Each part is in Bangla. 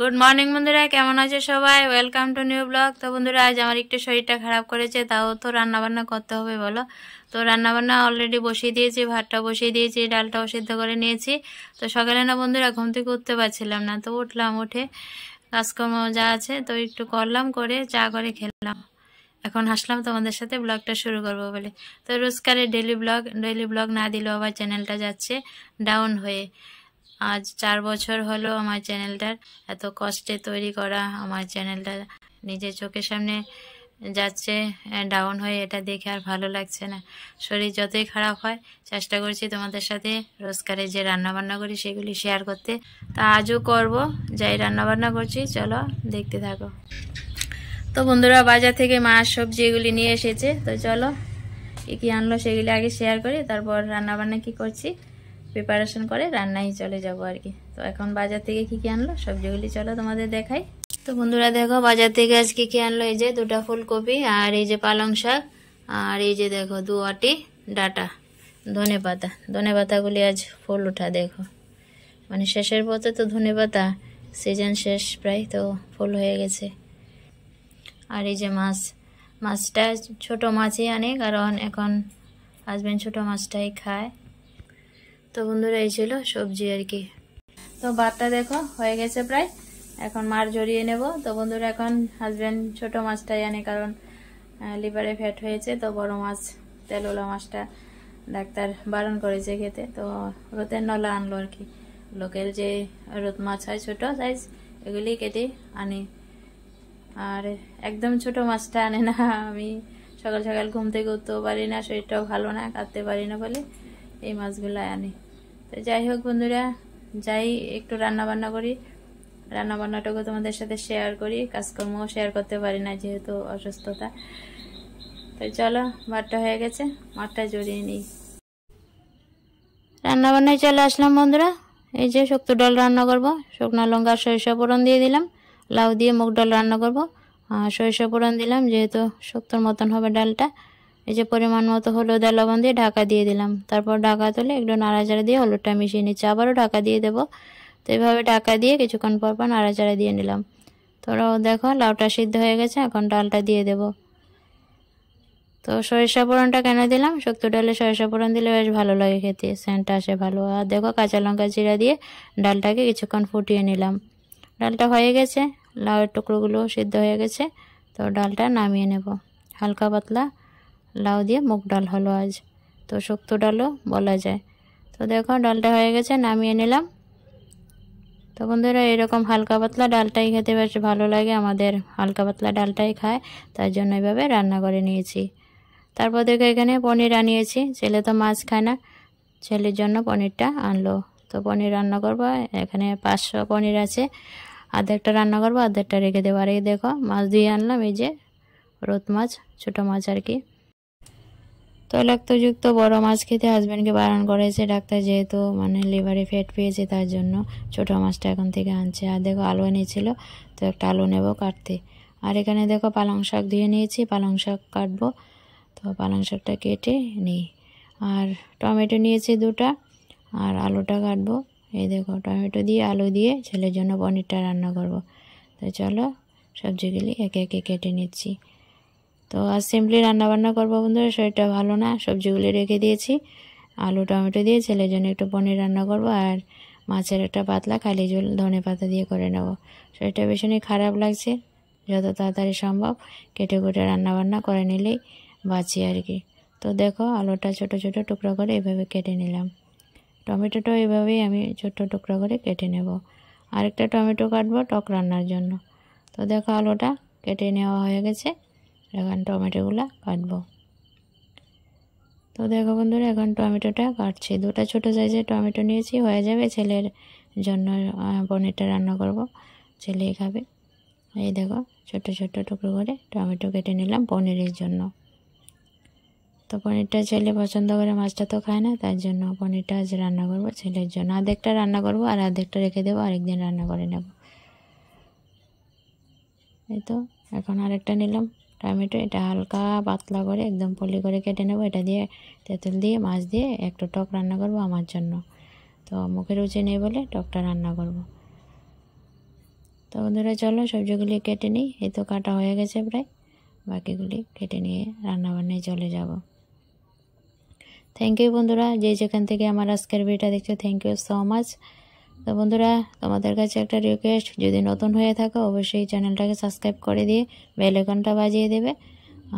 গুড মর্নিং বন্ধুরা কেমন আছে সবাই ওয়েলকাম টু নিউ ব্লগ তো বন্ধুরা আজ আমার একটু শরীরটা খারাপ করেছে তাও তো রান্নাবান্না করতে হবে বলো তো রান্নাবান্না অলরেডি বসিয়ে দিয়েছি ভাতটা বসিয়ে দিয়েছি ডালটাও সিদ্ধ করে নিয়েছি তো সকালে না বন্ধুরা ঘুম থেকে উঠতে পারছিলাম না তো উঠলাম উঠে কাজকর্ম যা আছে তো একটু করলাম করে চা করে খেলাম এখন হাসলাম তোমাদের সাথে ব্লগটা শুরু করব বলে তো রোজকারের ডেলি ব্লগ ডেলি ব্লগ না দিলেও আবার চ্যানেলটা যাচ্ছে ডাউন হয়ে আজ চার বছর হলো আমার চ্যানেলটার এত কষ্টে তৈরি করা আমার চ্যানেলটা নিজের চোখের সামনে যাচ্ছে ডাউন হয়ে এটা দেখে আর ভালো লাগছে না শরীর যতই খারাপ হয় চেষ্টা করছি তোমাদের সাথে রোজকারে যে রান্নাবান্না করি সেগুলি শেয়ার করতে তা আজও করব যাই রান্নাবান্না করছি চলো দেখতে থাকো তো বন্ধুরা বাজার থেকে মাছ সবজি এগুলি নিয়ে এসেছে তো চলো কী কী আনলো সেগুলি আগে শেয়ার করি তারপর রান্নাবান্না কি করছি প্রিপারেশন করে রান্নাই চলে যাব আর কি তো এখন বাজার থেকে কি কি আনলো সবজিগুলি চলো তোমাদের দেখাই তো বন্ধুরা দেখো বাজার থেকে আজকে কি আনলো এই যে দুটা ফুলকপি আর এই যে পালং শাক আর এই যে দেখো দু আটি ডাটা ধনে পাতা ধনে পাতাগুলি আজ ফুল ওঠা দেখো মানে শেষের পথে তো ধনে পাতা সিজন শেষ প্রায় তো ফুল হয়ে গেছে আর এই যে মাছ মাছটা ছোট মাছই আনে কারণ এখন হাজব্যান্ড ছোট মাছটাই খায় তো বন্ধুরা এই ছিল সবজি আর কি তো ভাতটা দেখো হয়ে গেছে প্রায় এখন মার জড়িয়ে নেব তো বন্ধুরা এখন হাজব্যান্ড ছোট মাছটাই আনে কারণ লিভারে ফ্যাট হয়েছে তো বড় মাছ তেলোলা মাছটা ডাক্তার বারণ করেছে খেতে তো রোদের নলা আনলো আর কি লোকের যে রোদ মাছ হয় ছোট সাইজ এগুলি কেটে আনি আর একদম ছোট মাছটা আনে না আমি সকাল সকাল ঘুম থেকে উঠতেও পারি না শরীরটাও ভালো না কাঁদতে পারি না বলে এই মাছগুলো আনি তো যাই হোক বন্ধুরা যাই একটু রান্না বান্না করি রান্না বান্নাটাকে তোমাদের সাথে শেয়ার করি কাজকর্ম শেয়ার করতে পারি না যেহেতু অসুস্থতা তো চলো মাঠটা হয়ে গেছে মাঠটা জড়িয়ে নিই রান্নাবান্নায় চলে আসলাম বন্ধুরা এই যে শক্ত ডাল রান্না করব শুকনো লঙ্কা সরিষা ফোড়ন দিয়ে দিলাম লাউ দিয়ে মুগ ডাল রান্না করব সরিষা ফোড়ন দিলাম যেহেতু শক্তর মতন হবে ডালটা এই যে পরিমাণ মতো হলুদ আর দিয়ে ঢাকা দিয়ে দিলাম তারপর ঢাকা তুলে একটু নাড়াচাড়া দিয়ে হলুদটা মিশিয়ে নিচ্ছি আবারও ঢাকা দিয়ে দেবো তো এইভাবে ঢাকা দিয়ে কিছুক্ষণ পর পর নাড়াচাড়া দিয়ে নিলাম তো দেখো লাউটা সিদ্ধ হয়ে গেছে এখন ডালটা দিয়ে দেব তো সরিষা ফোড়নটা কেন দিলাম শক্ত ডালে সরিষা ফোড়ন দিলে বেশ ভালো লাগে খেতে স্যান্টটা আসে ভালো আর দেখো কাঁচা লঙ্কা জিরা দিয়ে ডালটাকে কিছুক্ষণ ফুটিয়ে নিলাম ডালটা হয়ে গেছে লাউয়ের টুকরোগুলো সিদ্ধ হয়ে গেছে তো ডালটা নামিয়ে নেব হালকা পাতলা লাউ দিয়ে মুগ ডাল হলো আজ তো শুক্তো ডালও বলা যায় তো দেখো ডালটা হয়ে গেছে নামিয়ে নিলাম তো বন্ধুরা এরকম হালকা পাতলা ডালটাই খেতে বেশ ভালো লাগে আমাদের হালকা পাতলা ডালটাই খায় তার জন্য এভাবে রান্না করে নিয়েছি তারপর দেখো এখানে পনির আনিয়েছি ছেলে তো মাছ খায় না ছেলের জন্য পনিরটা আনলো তো পনির রান্না করব এখানে পাঁচশো পনির আছে আর্ধেকটা রান্না করবো আর্ধেকটা রেখে দেবো আর এই দেখো মাছ দিয়ে আনলাম এই যে রোদ মাছ ছোটো মাছ আর কি তৈলাক্তযুক্ত বড় মাছ খেতে হাজব্যান্ডকে বারণ করেছে ডাক্তার যেহেতু মানে লিভারে ফ্যাট পেয়েছে তার জন্য ছোট মাছটা এখন থেকে আনছে আর দেখো আলু এনেছিল তো একটা আলু নেব কাটতে আর এখানে দেখো পালং শাক ধুয়ে নিয়েছি পালং শাক কাটবো তো পালং শাকটা কেটে নিই আর টমেটো নিয়েছি দুটা আর আলুটা কাটবো এই দেখো টমেটো দিয়ে আলু দিয়ে ছেলের জন্য পনিরটা রান্না করব তো চলো সবজিগুলি একে একে কেটে নিচ্ছি তো আজ সিম্পলি রান্নাবান্না করবো বন্ধুরা শরীরটা ভালো না সবজিগুলি রেখে দিয়েছি আলু টমেটো দিয়ে ছেলের জন্য একটু পনির রান্না করব আর মাছের একটা পাতলা খালি জল ধনে পাতা দিয়ে করে নেব শরীরটা ভীষণই খারাপ লাগছে যত তাড়াতাড়ি সম্ভব কেটে কুটে রান্নাবান্না করে নিলেই বাঁচি আর কি তো দেখো আলুটা ছোট ছোট টুকরো করে এভাবে কেটে নিলাম টমেটোটাও এভাবেই আমি ছোট টুকরো করে কেটে নেব আরেকটা টমেটো কাটবো টক রান্নার জন্য তো দেখো আলুটা কেটে নেওয়া হয়ে গেছে এখন টমেটোগুলো কাটবো তো দেখো বন্ধুরা এখন টমেটোটা কাটছি দুটা ছোটো সাইজের টমেটো নিয়েছি হয়ে যাবে ছেলের জন্য পনিরটা রান্না করব ছেলেই খাবে এই দেখো ছোট ছোট টুকরো করে টমেটো কেটে নিলাম পনিরের জন্য তো পনিরটা ছেলে পছন্দ করে মাছটা তো খায় না তার জন্য পনিরটা আজ রান্না করব ছেলের জন্য আধেকটা রান্না করব আর আধেকটা রেখে দেবো আরেকদিন রান্না করে নেব এই তো এখন আরেকটা নিলাম টমেটো এটা হালকা পাতলা করে একদম পলি করে কেটে নেবো এটা দিয়ে তেঁতুল দিয়ে মাছ দিয়ে একটু টক রান্না করব আমার জন্য তো মুখে রুচি নেই বলে টকটা রান্না করব তো বন্ধুরা চলো সবজিগুলি কেটে নিই এই তো কাটা হয়ে গেছে প্রায় বাকিগুলি কেটে নিয়ে রান্নাবান্নায় চলে যাব থ্যাংক ইউ বন্ধুরা যে যেখান থেকে আমার আজকের ভিডিওটা দেখছো থ্যাংক ইউ সো মাচ তো বন্ধুরা তোমাদের কাছে একটা রিকোয়েস্ট যদি নতুন হয়ে থাকো অবশ্যই চ্যানেলটাকে সাবস্ক্রাইব করে দিয়ে বেলাইকনটা বাজিয়ে দেবে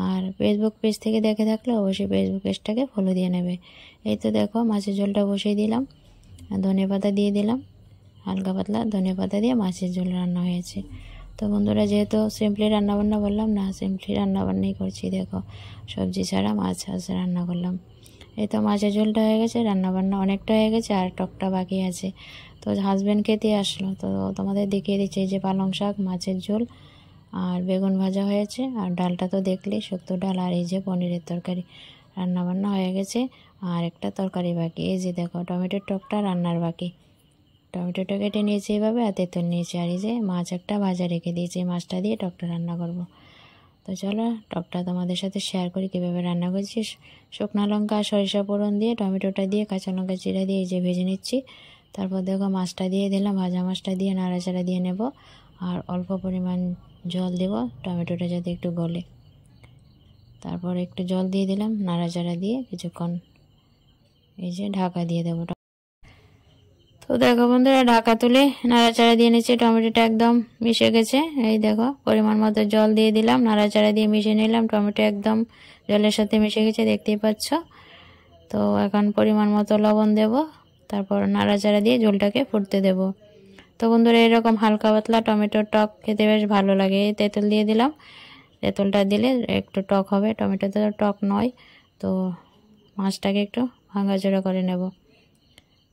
আর ফেসবুক পেজ থেকে দেখে থাকলে অবশ্যই ফেসবুক পেজটাকে ফলো দিয়ে নেবে এই তো দেখো মাছের ঝোলটা বসিয়ে দিলাম ধনে পাতা দিয়ে দিলাম হালকা পাতলা ধনে পাতা দিয়ে মাছের ঝোল রান্না হয়েছে তো বন্ধুরা যেহেতু সিম্পলি রান্নাবান্না বললাম না সিম্পলি রান্নাবান্নাই করছি দেখো সবজি ছাড়া মাছ আছে রান্না করলাম এই তো মাছের ঝোলটা হয়ে গেছে রান্নাবান্না অনেকটা হয়ে গেছে আর টকটা বাকি আছে তো হাজব্যান্ড খেতে আসলো তো তোমাদের দেখিয়ে দিচ্ছে যে পালং শাক মাছের ঝোল আর বেগুন ভাজা হয়েছে আর ডালটা তো দেখলে শুক্তো ডাল আর এই যে পনিরের তরকারি রান্নাবান্না হয়ে গেছে আর একটা তরকারি বাকি এই যে দেখো টমেটোর টকটা রান্নার বাকি টমেটোটা কেটে নিয়েছি এইভাবে আর তেঁতুল নিয়েছি আর এই যে মাছ একটা ভাজা রেখে দিয়েছি মাছটা দিয়ে টকটা রান্না করবো তো চলো টকটা তোমাদের সাথে শেয়ার করি কীভাবে রান্না করছি শুকনো লঙ্কা সরিষা পোড়ন দিয়ে টমেটোটা দিয়ে কাঁচা লঙ্কা চিরা দিয়ে যে ভেজে নিচ্ছি তারপর দেখো মাছটা দিয়ে দিলাম ভাজা মাছটা দিয়ে নাড়াচাড়া দিয়ে নেব আর অল্প পরিমাণ জল দেব টমেটোটা যাতে একটু গলে তারপর একটু জল দিয়ে দিলাম নাড়াচাড়া দিয়ে কিছুক্ষণ এই যে ঢাকা দিয়ে দেবো তো দেখো বন্ধুরা ঢাকা তুলে নাড়াচাড়া দিয়ে নিচ্ছে টমেটোটা একদম মিশে গেছে এই দেখো পরিমাণ মতো জল দিয়ে দিলাম নাড়াচাড়া দিয়ে মিশিয়ে নিলাম টমেটো একদম জলের সাথে মিশে গেছে দেখতেই পাচ্ছ তো এখন পরিমাণ মতো লবণ দেব তারপর নাড়াচাড়া দিয়ে ঝোলটাকে ফুটতে দেব তো বন্ধুরা এরকম হালকা পাতলা টমেটোর টক খেতে বেশ ভালো লাগে তেঁতুল দিয়ে দিলাম তেঁতুলটা দিলে একটু টক হবে টমেটো তো টক নয় তো মাছটাকে একটু ভাঙাচোড়া করে নেব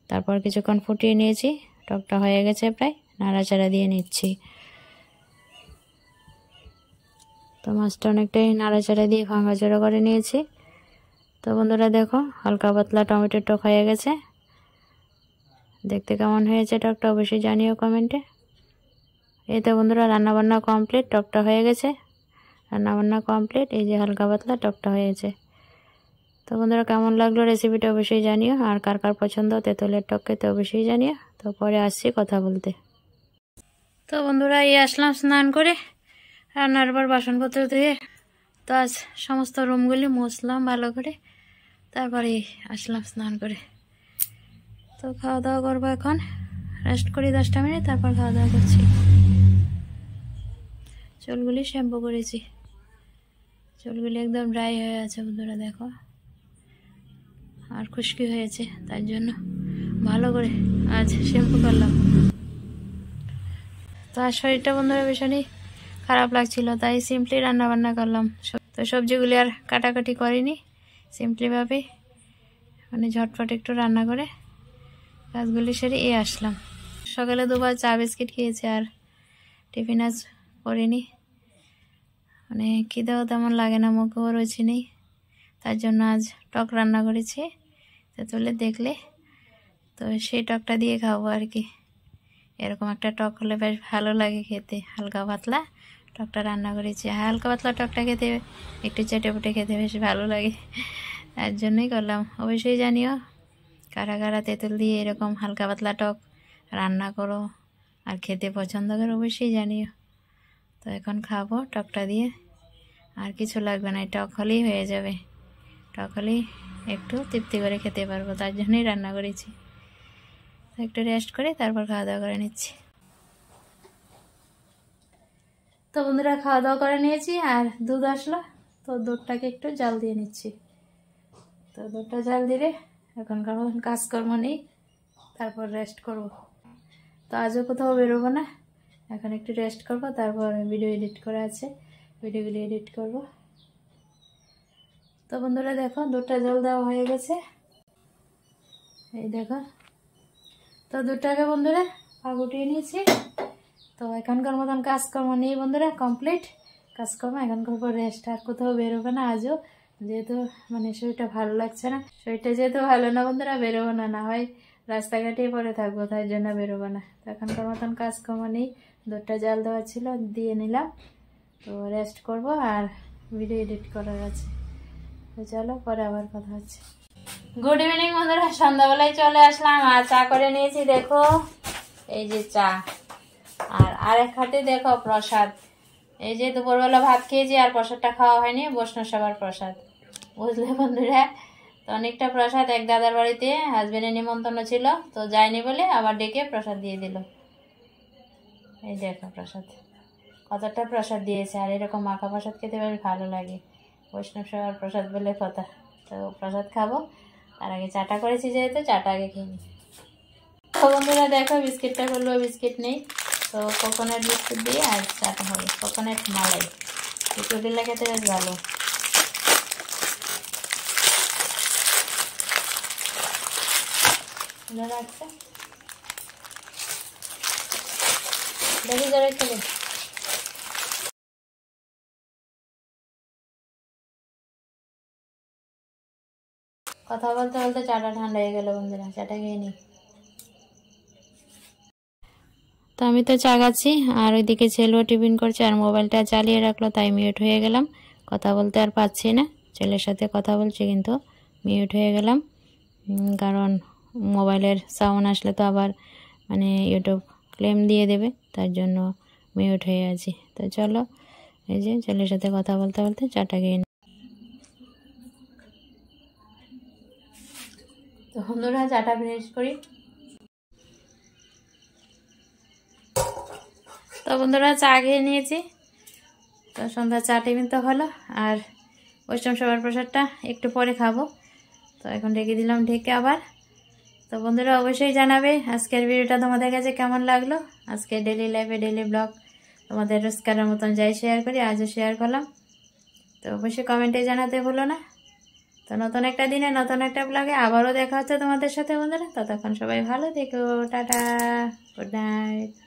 তারপর কিছুক্ষণ ফুটিয়ে নিয়েছি টকটা হয়ে গেছে প্রায় নাড়াচাড়া দিয়ে নিচ্ছি তো মাছটা অনেকটাই নাড়াচাড়া দিয়ে ভাঙাচোড়া করে নিয়েছি তো বন্ধুরা দেখো হালকা পাতলা টমেটোর টক হয়ে গেছে দেখতে কেমন হয়েছে টকটা অবশ্যই জানিও কমেন্টে এই তো বন্ধুরা রান্নাবান্না কমপ্লিট টকটা হয়ে গেছে রান্নাবান্না কমপ্লিট এই যে হালকা পাতলা টকটা হয়েছে তো বন্ধুরা কেমন লাগলো রেসিপিটা অবশ্যই জানিও আর কার কার পছন্দ তেঁতুলের টককে খেতে অবশ্যই জানিও তো পরে আসছি কথা বলতে তো বন্ধুরা এই আসলাম স্নান করে রান্নার পর বাসনপত্র ধুয়ে তো আজ সমস্ত রুমগুলি মুছলাম ভালো করে তারপরে আসলাম স্নান করে তো খাওয়া দাওয়া করবো এখন রেস্ট করি দশটা মিনিট তারপর খাওয়া দাওয়া করছি চুলগুলি শ্যাম্পু করেছি চুলগুলি একদম ড্রাই হয়ে আছে বন্ধুরা দেখো আর খুশকি হয়েছে তার জন্য ভালো করে আজ শ্যাম্পু করলাম তো আর শরীরটা বন্ধুরা ভীষণই খারাপ লাগছিল তাই সিম্পলি রান্না বান্না করলাম তো সবজিগুলি আর কাটাকাটি করিনি সিম্পলিভাবে মানে ঝটফট একটু রান্না করে কাজগুলি সেরে এ আসলাম সকালে দুবার চা বিস্কিট খেয়েছি আর টিফিন আজ করিনি মানে খিদেও তেমন লাগে না মুখেও রয়েছে নেই তার জন্য আজ টক রান্না করেছি তো তুলে দেখলে তো সেই টকটা দিয়ে খাবো আর কি এরকম একটা টক হলে বেশ ভালো লাগে খেতে হালকা পাতলা টকটা রান্না করেছি হালকা পাতলা টকটা খেতে একটু চেটে পুটে খেতে বেশ ভালো লাগে তার জন্যই করলাম অবশ্যই জানিও কারা কারা তেঁতুল দিয়ে এরকম হালকা পাতলা টক রান্না করো আর খেতে পছন্দ করো অবশ্যই জানিও তো এখন খাবো টকটা দিয়ে আর কিছু লাগবে না টক হলেই হয়ে যাবে খালি একটু তৃপ্তি করে খেতে পারবো তার জন্যই রান্না করেছি একটু রেস্ট করে তারপর খাওয়া দাওয়া করে নিচ্ছি তো বন্ধুরা খাওয়া দাওয়া করে নিয়েছি আর দুধ আসলো তো দুধটাকে একটু জাল দিয়ে নিচ্ছি তো দুধটা জাল দিলে এখন কারণ কাজকর্ম নেই তারপর রেস্ট করব তো আজও কোথাও বেরোবো না এখন একটু রেস্ট করব তারপর ভিডিও এডিট করা আছে ভিডিওগুলি এডিট করবো তো বন্ধুরা দেখো দুধটা জল দেওয়া হয়ে গেছে এই দেখো তো দুধটাকে বন্ধুরা গুটিয়ে নিয়েছি তো এখনকার মতন কাজকর্ম নেই বন্ধুরা কমপ্লিট কাজকর্ম এখনকার পর রেস্ট আর কোথাও বেরোবে না আজও যেহেতু মানে শরীরটা ভালো লাগছে না শরীরটা যেহেতু ভালো না বন্ধুরা বেরোবো না না হয় রাস্তাঘাটেই পরে থাকবো তার জন্য বেরোবো না তো এখনকার মতন কাজকর্ম নেই দুধটা জাল দেওয়া ছিল দিয়ে নিলাম তো রেস্ট করব আর ভিডিও এডিট করার আছে তো চলো পরে আবার কথা হচ্ছে গুড ইভিনিং বন্ধুরা সন্ধ্যাবেলায় চলে আসলাম আর চা করে নিয়েছি দেখো এই যে চা আর আরেক হাতে দেখো প্রসাদ এই যে দুপুরবেলা ভাত খেয়েছি আর প্রসাদটা খাওয়া হয়নি বৈষ্ণব সবার প্রসাদ বুঝলে বন্ধুরা তো অনেকটা প্রসাদ এক দাদার বাড়িতে হাজব্যান্ডের নিমন্ত্রণ ছিল তো যায়নি বলে আবার ডেকে প্রসাদ দিয়ে দিল এই দেখো প্রসাদ কতটা প্রসাদ দিয়েছে আর এরকম মাখা প্রসাদ খেতে বেশ ভালো লাগে বৈষ্ণব সবার প্রসাদ বলে কথা তো প্রসাদ খাবো তার আগে চাটা করেছি যেহেতু চাটা আগে খেয়ে নিই তো বন্ধুরা দেখো বিস্কিটটা করলো বিস্কিট নেই তো কোকোনাট বিস্কুট দিয়ে আর চাটা হবে কোকোনাট মালাই একটু দিলে খেতে বেশ ভালো রাখছে দেখি যারা খেলে কথা বলতে বলতে চাটা ঠান্ডা হয়ে গেল বন্ধুরা চাটা খেয়ে নিই তো আমি তো চা খাচ্ছি আর ওইদিকে ছেলেও টিফিন করছে আর মোবাইলটা চালিয়ে রাখলো তাই মিউট হয়ে গেলাম কথা বলতে আর পাচ্ছি না ছেলের সাথে কথা বলছি কিন্তু মিউট হয়ে গেলাম কারণ মোবাইলের সাউন্ড আসলে তো আবার মানে ইউটিউব ক্লেম দিয়ে দেবে তার জন্য মিউট হয়ে আছি তো চলো এই যে ছেলের সাথে কথা বলতে বলতে চাটা গিয়ে তো বন্ধুরা চাটা ফিনিশ করি তো বন্ধুরা চা খেয়ে নিয়েছি তো সন্ধ্যা চা টিফিন তো হলো আর বৈষ্ণব সবার প্রসাদটা একটু পরে খাবো তো এখন ঢেকে দিলাম ঢেকে আবার তো বন্ধুরা অবশ্যই জানাবে আজকের ভিডিওটা তোমাদের কাছে কেমন লাগলো আজকে ডেলি লাইফে ডেলি ব্লগ তোমাদের রোজকারের মতন যাই শেয়ার করি আজও শেয়ার করলাম তো অবশ্যই কমেন্টে জানাতে ভুলো না তো নতুন একটা দিনে নতুন একটা ব্লগে আবারও দেখা হচ্ছে তোমাদের সাথে বন্ধুরা ততক্ষণ সবাই ভালো থেকো টাটা গুড নাইট